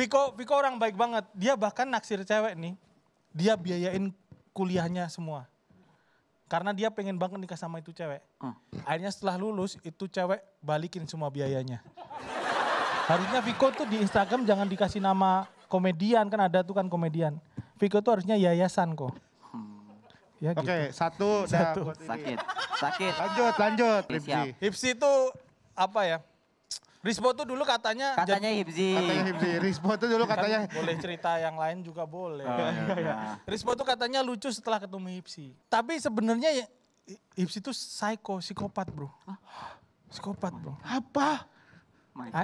Viko, Viko orang baik banget. Dia bahkan naksir cewek nih. Dia biayain kuliahnya semua. Karena dia pengen banget nikah sama itu cewek. Hmm. Akhirnya setelah lulus, itu cewek balikin semua biayanya. Harusnya Viko tuh di Instagram jangan dikasih nama komedian. Kan ada tuh kan komedian. Viko tuh harusnya yayasan kok. Hmm. Ya, Oke, gitu. satu, satu. sakit, sakit. Lanjut, lanjut. Hipsi hipsi tuh apa ya? Rispo tuh dulu katanya katanya Hibzi. Katanya Hibzi. Rispo tuh dulu katanya kan boleh cerita yang lain juga boleh. Oh, iya, iya, iya. Rispo tuh katanya lucu setelah ketemu Hibzi. Tapi sebenarnya ya, Hibzi tuh psycho, psikopat, Bro. Hah? Psikopat, Bro. Oh Apa? Ha?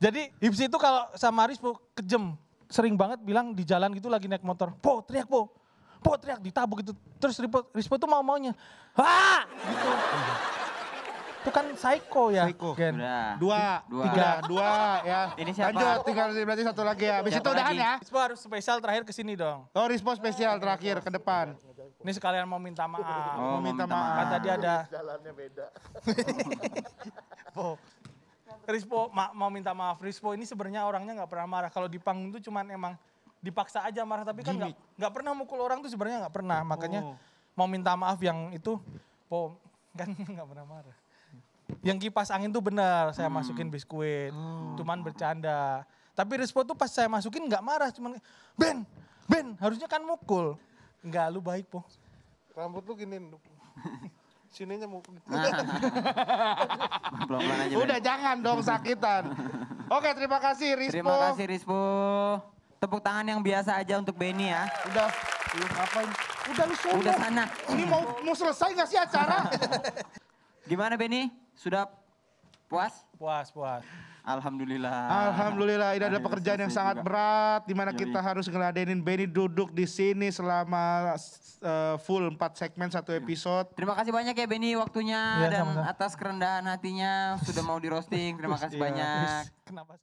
Jadi Hibzi itu kalau sama Rispo kejem, sering banget bilang di jalan gitu lagi naik motor, "Po, teriak, Po." Po teriak ditabuk gitu. Terus Rispo, Rispo tuh mau-maunya, "Ha!" Ah! gitu. Itu kan psycho ya. Psycho. Gen. Dua. dua. Tiga. Dua ya. Ini siapa? Lanjut tinggal berarti satu lagi ya. Habis itu udahan ya. Rispo harus spesial terakhir ke sini dong. Oh Rispo spesial terakhir ke depan. Ini sekalian mau minta maaf. Oh, mau minta maaf. Kan tadi ada. Jalannya beda. oh. Rispo ma mau minta maaf. Rispo ini sebenarnya orangnya nggak pernah marah. Kalau di panggung tuh cuman emang dipaksa aja marah. Tapi kan nggak pernah mukul orang tuh sebenarnya nggak pernah. Makanya oh. mau minta maaf yang itu. Po kan nggak pernah marah yang kipas angin tuh benar saya hmm. masukin biskuit hmm. cuman bercanda tapi Rispo tuh pas saya masukin nggak marah cuman Ben Ben harusnya kan mukul nggak lu baik po rambut lu gini sininya mukul nah. udah ben. jangan dong sakitan oke terima kasih Rispo terima kasih Rispo tepuk tangan yang biasa aja untuk Benny ya udah lu ngapain udah lu sombong udah sana ini mau mau selesai nggak sih acara Gimana Benny? Sudah puas? Puas, puas. Alhamdulillah. Alhamdulillah, ini adalah pekerjaan yang sangat berat di mana kita harus ngeladenin Benny duduk di sini selama eh, full empat segmen satu iya. episode. Terima kasih banyak ya Benny waktunya iya, dan atas kerendahan hatinya sudah mau di roasting. Terima kasih banyak. Iya. Kenapa